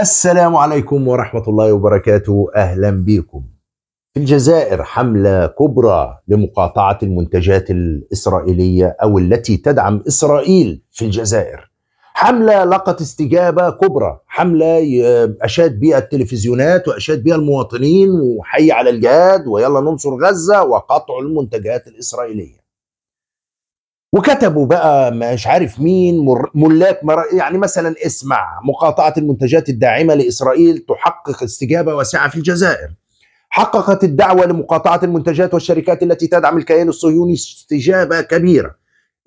السلام عليكم ورحمة الله وبركاته أهلا بكم في الجزائر حملة كبرى لمقاطعة المنتجات الإسرائيلية أو التي تدعم إسرائيل في الجزائر حملة لقت استجابة كبرى حملة أشاد بها التلفزيونات وأشاد بها المواطنين وحي على الجهاد ويلا ننصر غزة وقطع المنتجات الإسرائيلية وكتبوا بقى مش عارف مين ملاك يعني مثلا اسمع مقاطعة المنتجات الداعمة لإسرائيل تحقق استجابة واسعة في الجزائر حققت الدعوة لمقاطعة المنتجات والشركات التي تدعم الكيان الصهيوني استجابة كبيرة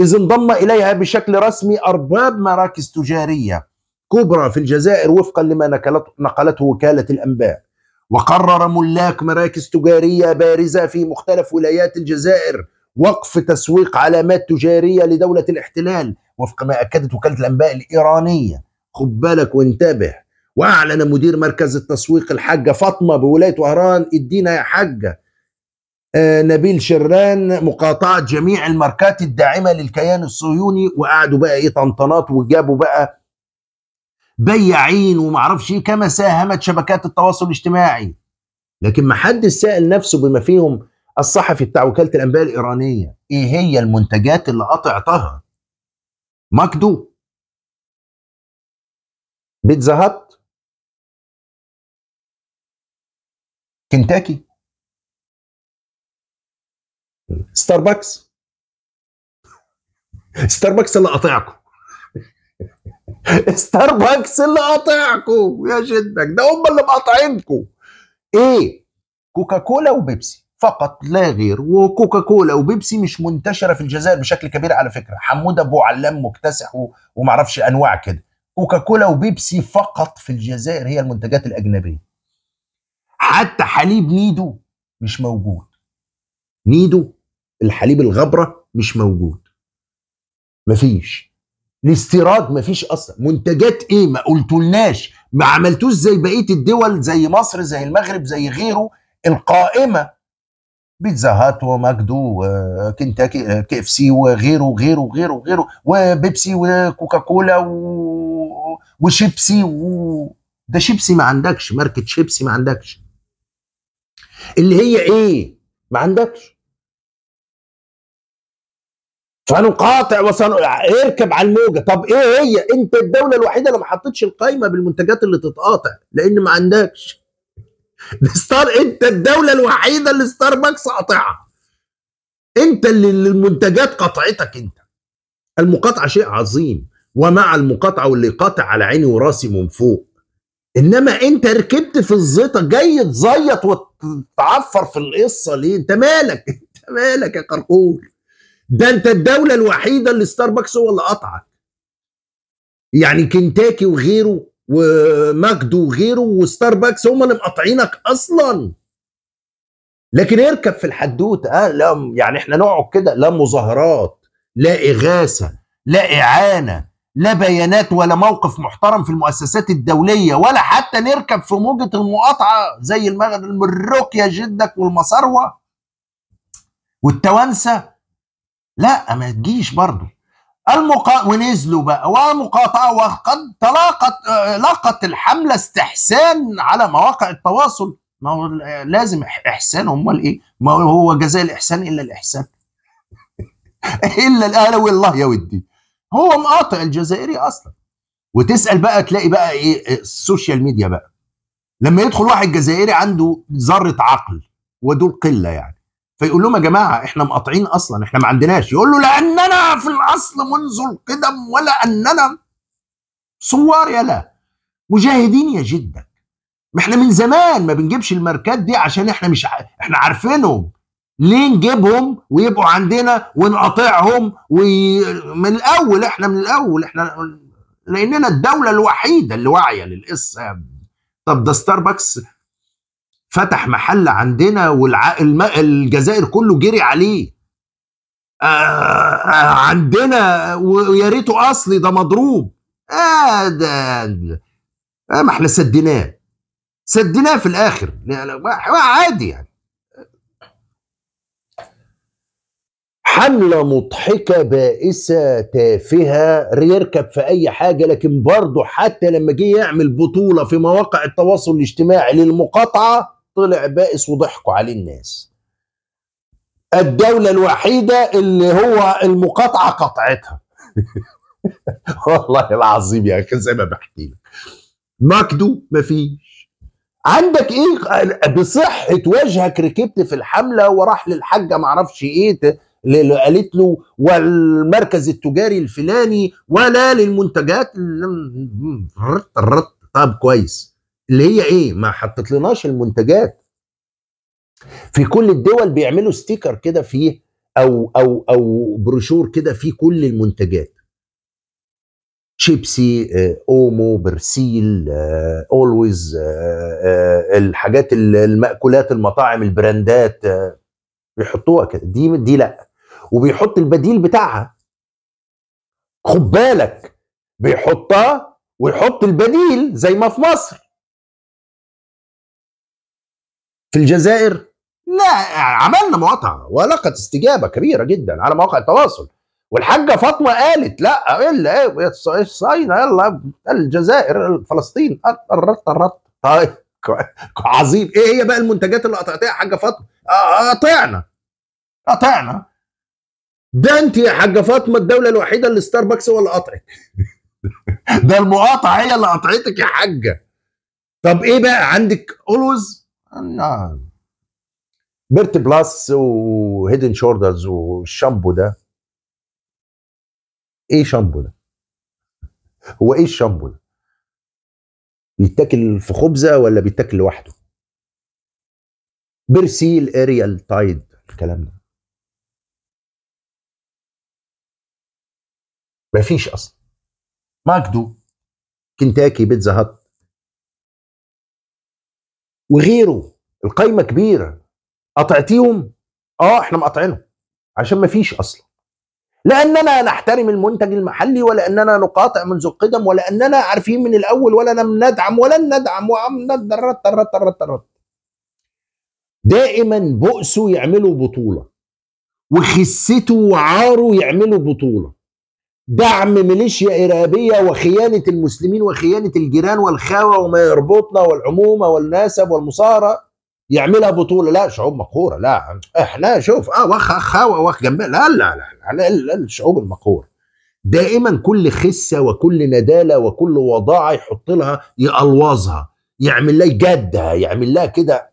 إذ انضم إليها بشكل رسمي أرباب مراكز تجارية كبرى في الجزائر وفقا لما نقلته وكالة الأنباء وقرر ملاك مراكز تجارية بارزة في مختلف ولايات الجزائر وقف تسويق علامات تجارية لدولة الاحتلال وفق ما أكدت وكالة الأنباء الإيرانية خد بالك وانتبه وأعلن مدير مركز التسويق الحاجة فاطمة بولاية وهران ادينا يا حاجة آه نبيل شران مقاطعة جميع الماركات الداعمة للكيان الصهيوني وقعدوا بقى ايه طنطنات وجابوا بقى بياعين ومعرفش ايه كما ساهمت شبكات التواصل الاجتماعي لكن ما حدش سأل نفسه بما فيهم الصحفي بتاع وكاله الانباء الايرانيه ايه هي المنتجات اللي قطعتها ماكدو بيتزا هات كنتاكي ستاربكس ستاربكس اللي قاطعكم ستاربكس اللي قاطعكم يا شدك ده هم اللي مقاطعينكم ايه كوكاكولا وبيبسي فقط لا غير وكوكا كولا وبيبسي مش منتشره في الجزائر بشكل كبير على فكره حمود ابو علام مكتسح ومعرفش انواع كده كوكا كولا وبيبسي فقط في الجزائر هي المنتجات الاجنبيه حتى حليب نيدو مش موجود نيدو الحليب الغبره مش موجود مفيش الاستيراد مفيش اصلا منتجات ايه ما قلتولناش ما عملتوش زي بقيه الدول زي مصر زي المغرب زي غيره القائمه بيتزا هات وماكدو وكنتاكي كي اف سي وغيره وغيره وغيره وغيره وبيبسي وكوكا كولا وشيبسي و... ده شيبسي ما عندكش ماركه شيبسي ما عندكش اللي هي ايه ما عندكش فنقاطع وسن... اركب على الموجه طب ايه هي انت الدوله الوحيده اللي ما حطتش القايمه بالمنتجات اللي تتقاطع لان ما عندكش الستار انت الدوله الوحيده اللي ستاربكس قاطعها انت اللي المنتجات قطعتك انت المقاطعه شيء عظيم ومع المقاطعه واللي قاطع على عيني وراسي من فوق انما انت ركبت في الزيطه جاي تزيط وتعفر في القصه ليه انت مالك انت مالك يا قرقور ده انت الدوله الوحيده اللي ستاربكس هو اللي قطعك يعني كنتاكي وغيره وماكدو وغيره وستاربكس هم اللي مقاطعينك اصلا لكن اركب في الحدوته آه لا يعني احنا نقعد كده لا مظاهرات لا اغاثه لا اعانه لا بيانات ولا موقف محترم في المؤسسات الدوليه ولا حتى نركب في موجه المقاطعه زي المغرب يا جدك والمصروه والتوانسه لا ما تجيش برضه المقا... ونزلوا بقى ومقاطعه وقد تلاقت لاقت الحمله استحسان على مواقع التواصل ما هو لازم احسان امال ايه؟ ما هو جزاء الاحسان الا الاحسان الا الاهلاوي الله يا ودي هو مقاطع الجزائري اصلا وتسال بقى تلاقي بقى ايه السوشيال ميديا بقى لما يدخل واحد جزائري عنده ذره عقل ودول قله يعني فيقول لهم يا جماعه احنا مقاطعين اصلا احنا ما عندناش يقول له لاننا في الاصل منذ القدم ولا اننا صوار يلا مجاهدين يا جدك ما احنا من زمان ما بنجيبش الماركات دي عشان احنا مش ع... احنا عارفينهم ليه نجيبهم ويبقوا عندنا ونقاطعهم وي... من الاول احنا من الاول احنا لاننا الدوله الوحيده اللي واعيه للقصه طب ده ستاربكس فتح محل عندنا الجزائر كله جري عليه آه،, آه عندنا ويا ريته اصلي ده مضروب آه ده, آه ما احنا سديناه سديناه في الاخر عادي يعني حملة مضحكة بائسة تافهة يركب في أي حاجة لكن برضه حتى لما جه يعمل بطولة في مواقع التواصل الاجتماعي للمقاطعة طلع بائس وضحكوا عليه الناس الدولة الوحيدة اللي هو المقاطعة قطعتها والله العظيم يا اخي زي ما بحكي لك ماكدو فيش عندك ايه بصحة وجهك ركبت في الحملة وراح للحاجة معرفش ايه اللي قالت له والمركز التجاري الفلاني ولا للمنتجات طب كويس اللي هي ايه ما حطت لناش المنتجات في كل الدول بيعملوا ستيكر كده فيه او او او بروشور كده فيه كل المنتجات شيبسي آه، اومو برسيل آه، اولويز آه، الحاجات المأكولات المطاعم البراندات بيحطوها كده دي دي لا وبيحط البديل بتاعها خد بالك بيحطها ويحط البديل زي ما في مصر في الجزائر لا عملنا مقاطعه ولقت استجابه كبيره جدا على مواقع التواصل والحاجه فاطمه قالت لا الا ايه الصين يلا الجزائر فلسطين قررت قررت طيب عظيم ايه هي بقى المنتجات اللي قطعتها يا حاجه فاطمه آه، آه، قطعنا قطعنا ده انت يا حاجه فاطمه الدوله الوحيده اللي ستاربكس هو اللي قطعك ده المقاطعه هي اللي قطعتك يا حاجه طب ايه بقى عندك اولوز نعم بيرت بلس وهيدن شوردرز والشامبو ده ايه شامبو ده؟ هو ايه الشامبو ده؟ بيتاكل في خبزه ولا بيتاكل لوحده؟ بيرسيل اريال تايد الكلام ده مفيش اصلا ماكدو كنتاكي بيتزا هات وغيره القايمه كبيره قطعتيهم اه احنا مقاطعينهم عشان ما فيش اصلا لاننا نحترم المنتج المحلي ولاننا نقاطع منذ القدم ولاننا عارفين من الاول ولا ندعم ولا ندعم وام دائما بؤسه يعملوا بطوله وخسته وعاره يعملوا بطوله دعم ميليشيا إرهابية وخيانة المسلمين وخيانة الجيران والخاوة وما يربطنا والعمومة والناسب والمصارة يعملها بطولة لا شعوب مقهورة لا احنا شوف اه وخ خاوة وخ جنب لا لا لا, لا, لا الشعوب المقهورة دائما كل خسة وكل ندالة وكل وضاعة يحط لها يالوظها يعمل لها جدها يعمل لها كده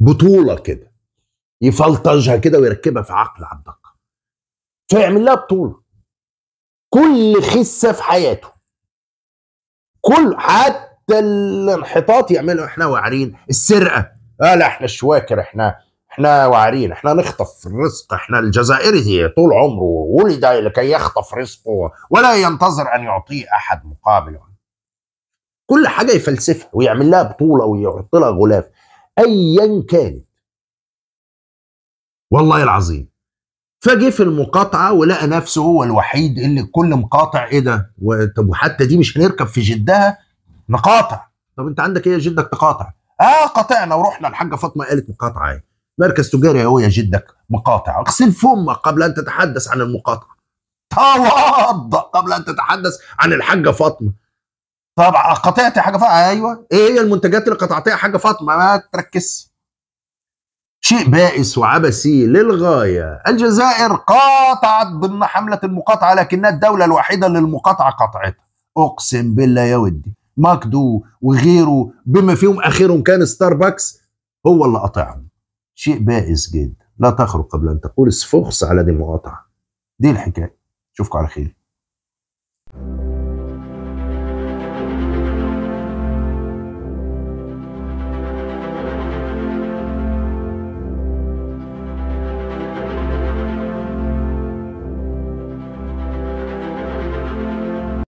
بطولة كده يفلطجها كده ويركبها في عقل عبد فيعمل لها بطوله كل خسه في حياته كل حتى الانحطاط يعمله احنا واعرين السرقه آه لا احنا الشواكر احنا احنا واعرين احنا نخطف الرزق احنا الجزائري طول عمره ولد لكي يخطف رزقه ولا ينتظر ان يعطيه احد مقابله كل حاجه يفلسفها ويعمل لها بطوله ويحط لها غلاف ايا كانت والله العظيم فجه في المقاطعه ولقى نفسه هو الوحيد اللي كل مقاطع ايه ده طب وحتى دي مش هنركب في جدها نقاطع طب انت عندك ايه يا جدك تقاطع اه قاطعنا ورحنا الحاجه فاطمه قالت مقاطعه ايه مركز تجاري هو يا جدك مقاطع اغسل فمك قبل ان تتحدث عن المقاطعه تواضع قبل ان تتحدث عن الحاجه فاطمه طبعا قطعت حاجه فاطمه ايوه ايه هي المنتجات اللي قطعتها يا حاجه فاطمه ما تركزش شيء بائس وعبثي للغاية الجزائر قاطعت ضمن حملة المقاطعة لكنها الدولة الوحيدة اللي المقاطعة قطعتها أقسم بالله يا ودي ماكدو وغيره بما فيهم آخرهم كان ستاربكس هو اللي قطعهم شيء بائس جدا لا تخرج قبل أن تقول اسفخس على دي المقاطعة دي الحكاية أشوفكم على خير